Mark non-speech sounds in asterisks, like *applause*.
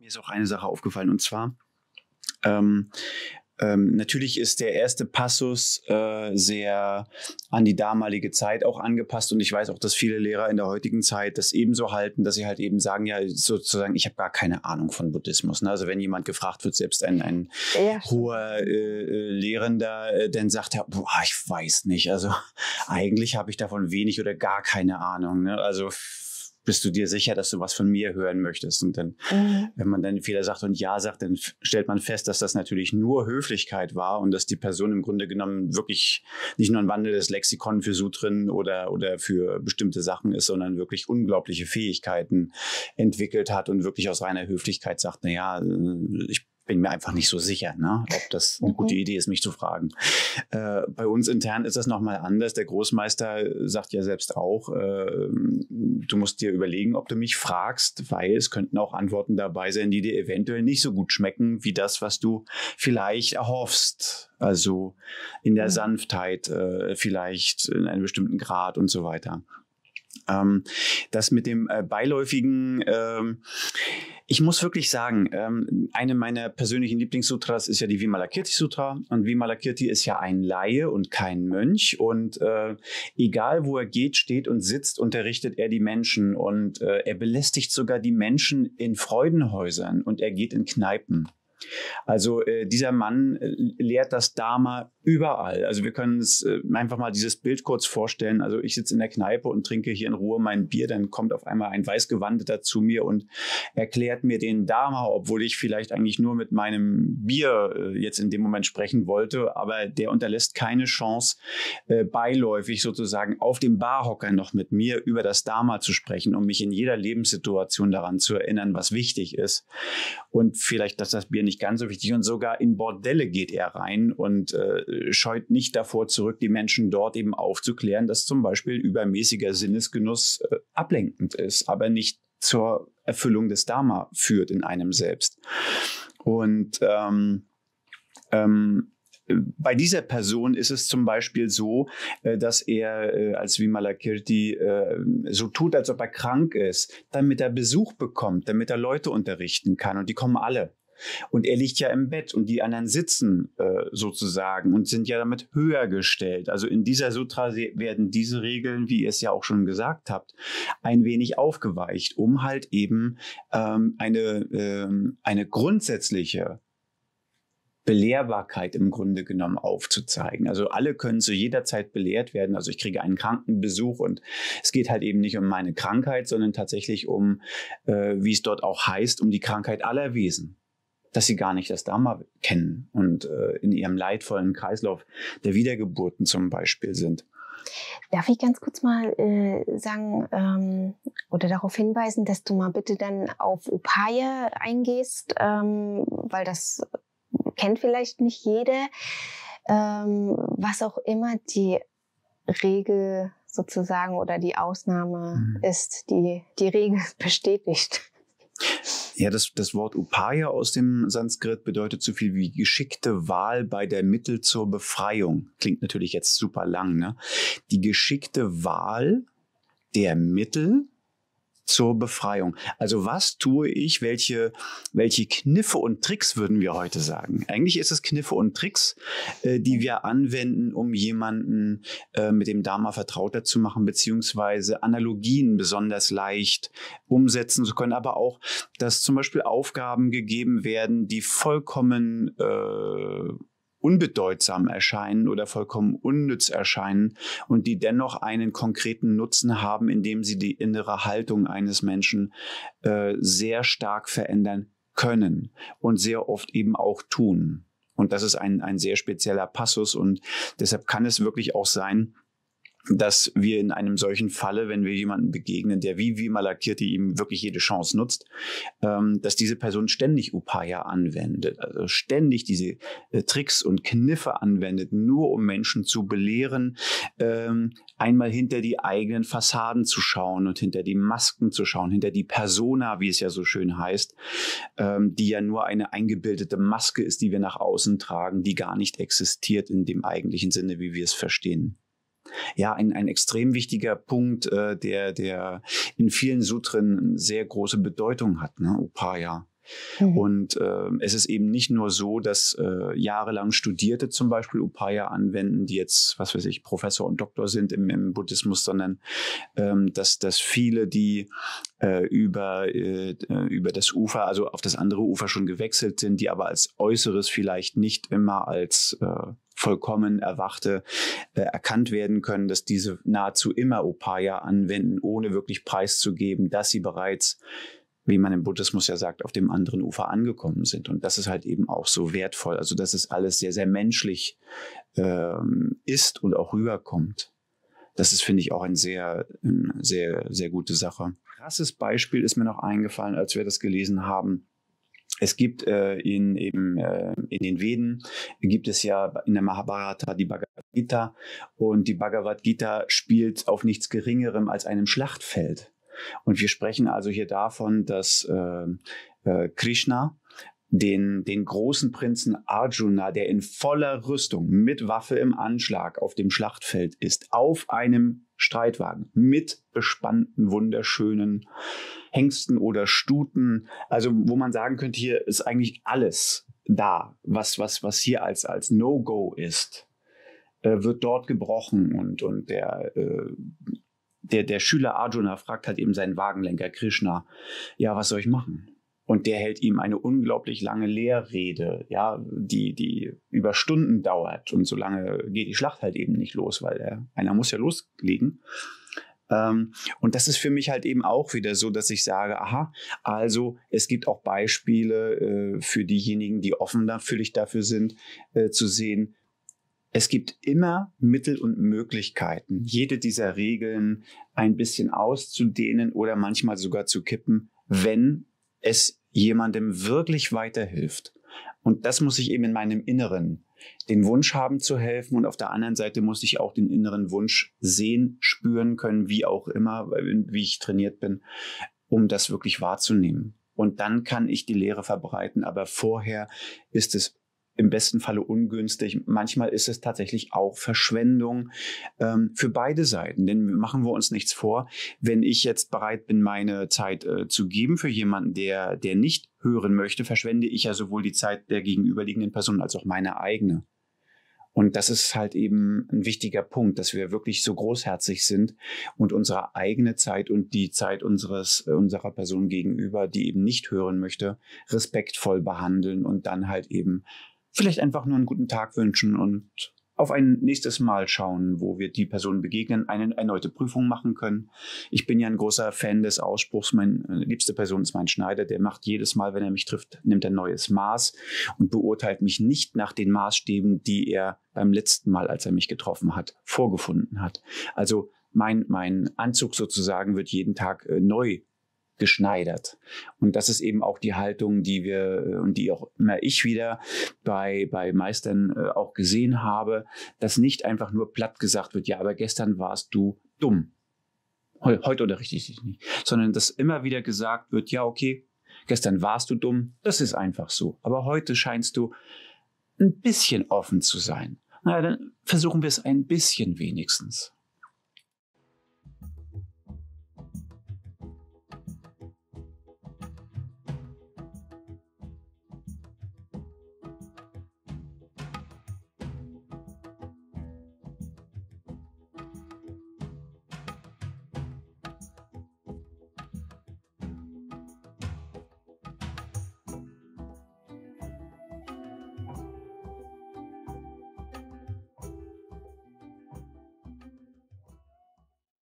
Mir ist auch eine Sache aufgefallen und zwar ähm, ähm, natürlich ist der erste Passus äh, sehr an die damalige Zeit auch angepasst und ich weiß auch, dass viele Lehrer in der heutigen Zeit das ebenso halten, dass sie halt eben sagen, ja, sozusagen, ich habe gar keine Ahnung von Buddhismus. Ne? Also wenn jemand gefragt wird, selbst ein, ein ja. hoher äh, äh, Lehrender, äh, dann sagt er, boah, ich weiß nicht. Also *laughs* eigentlich habe ich davon wenig oder gar keine Ahnung. Ne? Also bist du dir sicher, dass du was von mir hören möchtest? Und dann, mhm. wenn man dann Fehler sagt und Ja sagt, dann stellt man fest, dass das natürlich nur Höflichkeit war und dass die Person im Grunde genommen wirklich nicht nur ein wandelndes Lexikon für Sutrin oder, oder für bestimmte Sachen ist, sondern wirklich unglaubliche Fähigkeiten entwickelt hat und wirklich aus reiner Höflichkeit sagt, na ja, äh, ich bin mir einfach nicht so sicher, ne? ob das eine gute mhm. Idee ist, mich zu fragen. Äh, bei uns intern ist das nochmal anders. Der Großmeister sagt ja selbst auch, äh, du musst dir überlegen, ob du mich fragst, weil es könnten auch Antworten dabei sein, die dir eventuell nicht so gut schmecken, wie das, was du vielleicht erhoffst. Also in der mhm. Sanftheit äh, vielleicht, in einem bestimmten Grad und so weiter. Ähm, das mit dem äh, beiläufigen ähm, ich muss wirklich sagen, ähm, eine meiner persönlichen Lieblingssutras ist ja die Vimalakirti Sutra. Und Vimalakirti ist ja ein Laie und kein Mönch. Und äh, egal wo er geht, steht und sitzt, unterrichtet er die Menschen. Und äh, er belästigt sogar die Menschen in Freudenhäusern und er geht in Kneipen. Also äh, dieser Mann äh, lehrt das Dharma überall. Also wir können es äh, einfach mal dieses Bild kurz vorstellen. Also ich sitze in der Kneipe und trinke hier in Ruhe mein Bier, dann kommt auf einmal ein Weißgewandeter zu mir und erklärt mir den Dharma, obwohl ich vielleicht eigentlich nur mit meinem Bier äh, jetzt in dem Moment sprechen wollte, aber der unterlässt keine Chance, äh, beiläufig sozusagen auf dem Barhocker noch mit mir über das Dharma zu sprechen, um mich in jeder Lebenssituation daran zu erinnern, was wichtig ist. Und vielleicht, dass das Bier nicht ganz so wichtig ist. Und sogar in Bordelle geht er rein und äh, scheut nicht davor zurück, die Menschen dort eben aufzuklären, dass zum Beispiel übermäßiger Sinnesgenuss äh, ablenkend ist, aber nicht zur Erfüllung des Dharma führt in einem selbst. Und ähm, ähm, bei dieser Person ist es zum Beispiel so, äh, dass er äh, als Vimalakirti äh, so tut, als ob er krank ist, damit er Besuch bekommt, damit er Leute unterrichten kann. Und die kommen alle. Und er liegt ja im Bett und die anderen sitzen äh, sozusagen und sind ja damit höher gestellt. Also in dieser Sutra werden diese Regeln, wie ihr es ja auch schon gesagt habt, ein wenig aufgeweicht, um halt eben ähm, eine, ähm, eine grundsätzliche Belehrbarkeit im Grunde genommen aufzuzeigen. Also alle können zu jeder Zeit belehrt werden. Also ich kriege einen Krankenbesuch und es geht halt eben nicht um meine Krankheit, sondern tatsächlich um, äh, wie es dort auch heißt, um die Krankheit aller Wesen dass sie gar nicht das Dharma kennen und äh, in ihrem leidvollen Kreislauf der Wiedergeburten zum Beispiel sind. Darf ich ganz kurz mal äh, sagen ähm, oder darauf hinweisen, dass du mal bitte dann auf Upaya eingehst, ähm, weil das kennt vielleicht nicht jede, ähm, was auch immer die Regel sozusagen oder die Ausnahme mhm. ist, die die Regel *laughs* bestätigt. Ja, das, das Wort Upaya aus dem Sanskrit bedeutet so viel wie geschickte Wahl bei der Mittel zur Befreiung. Klingt natürlich jetzt super lang, ne? Die geschickte Wahl der Mittel zur Befreiung. Also was tue ich? Welche, welche Kniffe und Tricks würden wir heute sagen? Eigentlich ist es Kniffe und Tricks, äh, die wir anwenden, um jemanden äh, mit dem Dharma vertrauter zu machen, beziehungsweise Analogien besonders leicht umsetzen zu können, aber auch, dass zum Beispiel Aufgaben gegeben werden, die vollkommen äh, unbedeutsam erscheinen oder vollkommen unnütz erscheinen und die dennoch einen konkreten Nutzen haben, indem sie die innere Haltung eines Menschen äh, sehr stark verändern können und sehr oft eben auch tun. Und das ist ein, ein sehr spezieller Passus und deshalb kann es wirklich auch sein, dass wir in einem solchen Falle, wenn wir jemanden begegnen, der wie wie Malakirti ihm wirklich jede Chance nutzt, ähm, dass diese Person ständig Upaya anwendet, also ständig diese äh, Tricks und Kniffe anwendet, nur um Menschen zu belehren, ähm, einmal hinter die eigenen Fassaden zu schauen und hinter die Masken zu schauen, hinter die Persona, wie es ja so schön heißt, ähm, die ja nur eine eingebildete Maske ist, die wir nach außen tragen, die gar nicht existiert in dem eigentlichen Sinne, wie wir es verstehen. Ja, ein, ein extrem wichtiger Punkt, äh, der, der in vielen Sutren sehr große Bedeutung hat, ne? Upaya. Mhm. Und äh, es ist eben nicht nur so, dass äh, jahrelang Studierte zum Beispiel Upaya anwenden, die jetzt, was weiß ich, Professor und Doktor sind im, im Buddhismus, sondern ähm, dass, dass viele, die äh, über, äh, über das Ufer, also auf das andere Ufer schon gewechselt sind, die aber als Äußeres vielleicht nicht immer als äh, vollkommen erwachte äh, erkannt werden können, dass diese nahezu immer Opaya anwenden, ohne wirklich preiszugeben, dass sie bereits wie man im Buddhismus ja sagt, auf dem anderen Ufer angekommen sind. Und das ist halt eben auch so wertvoll. Also, dass es alles sehr, sehr menschlich ähm, ist und auch rüberkommt. Das ist, finde ich, auch eine sehr, sehr, sehr gute Sache. Krasses Beispiel ist mir noch eingefallen, als wir das gelesen haben es gibt äh, in, eben, äh, in den Veden, gibt es ja in der Mahabharata die Bhagavad Gita und die Bhagavad Gita spielt auf nichts Geringerem als einem Schlachtfeld. Und wir sprechen also hier davon, dass äh, äh Krishna den, den großen Prinzen Arjuna, der in voller Rüstung mit Waffe im Anschlag auf dem Schlachtfeld ist, auf einem Streitwagen mit bespannten, wunderschönen Hengsten oder Stuten. Also, wo man sagen könnte, hier ist eigentlich alles da, was, was, was hier als, als No-Go ist, äh, wird dort gebrochen und, und der, äh, der, der Schüler Arjuna fragt halt eben seinen Wagenlenker Krishna, ja, was soll ich machen? und der hält ihm eine unglaublich lange Lehrrede, ja, die, die über Stunden dauert und so lange geht die Schlacht halt eben nicht los, weil der, einer muss ja loslegen. Ähm, und das ist für mich halt eben auch wieder so, dass ich sage, aha, also es gibt auch Beispiele äh, für diejenigen, die offen dafür, dafür sind, äh, zu sehen, es gibt immer Mittel und Möglichkeiten, jede dieser Regeln ein bisschen auszudehnen oder manchmal sogar zu kippen, wenn es jemandem wirklich weiterhilft. Und das muss ich eben in meinem Inneren den Wunsch haben zu helfen und auf der anderen Seite muss ich auch den inneren Wunsch sehen, spüren können, wie auch immer, wie ich trainiert bin, um das wirklich wahrzunehmen. Und dann kann ich die Lehre verbreiten, aber vorher ist es im besten Falle ungünstig. Manchmal ist es tatsächlich auch Verschwendung ähm, für beide Seiten. Denn machen wir uns nichts vor, wenn ich jetzt bereit bin, meine Zeit äh, zu geben für jemanden, der, der nicht hören möchte, verschwende ich ja sowohl die Zeit der gegenüberliegenden Person als auch meine eigene. Und das ist halt eben ein wichtiger Punkt, dass wir wirklich so großherzig sind und unsere eigene Zeit und die Zeit unseres, äh, unserer Person gegenüber, die eben nicht hören möchte, respektvoll behandeln und dann halt eben vielleicht einfach nur einen guten Tag wünschen und auf ein nächstes Mal schauen, wo wir die Person begegnen, eine erneute Prüfung machen können. Ich bin ja ein großer Fan des Ausspruchs, meine äh, liebste Person ist mein Schneider, der macht jedes Mal, wenn er mich trifft, nimmt ein neues Maß und beurteilt mich nicht nach den Maßstäben, die er beim letzten Mal, als er mich getroffen hat, vorgefunden hat. Also mein, mein Anzug sozusagen wird jeden Tag äh, neu geschneidert. Und das ist eben auch die Haltung, die wir äh, und die auch immer ich wieder bei, bei Meistern äh, auch gesehen habe, dass nicht einfach nur platt gesagt wird, ja, aber gestern warst du dumm. heute unterrichte ich dich nicht. Sondern dass immer wieder gesagt wird, ja, okay, gestern warst du dumm, das ist einfach so. Aber heute scheinst du ein bisschen offen zu sein. Na, dann versuchen wir es ein bisschen wenigstens.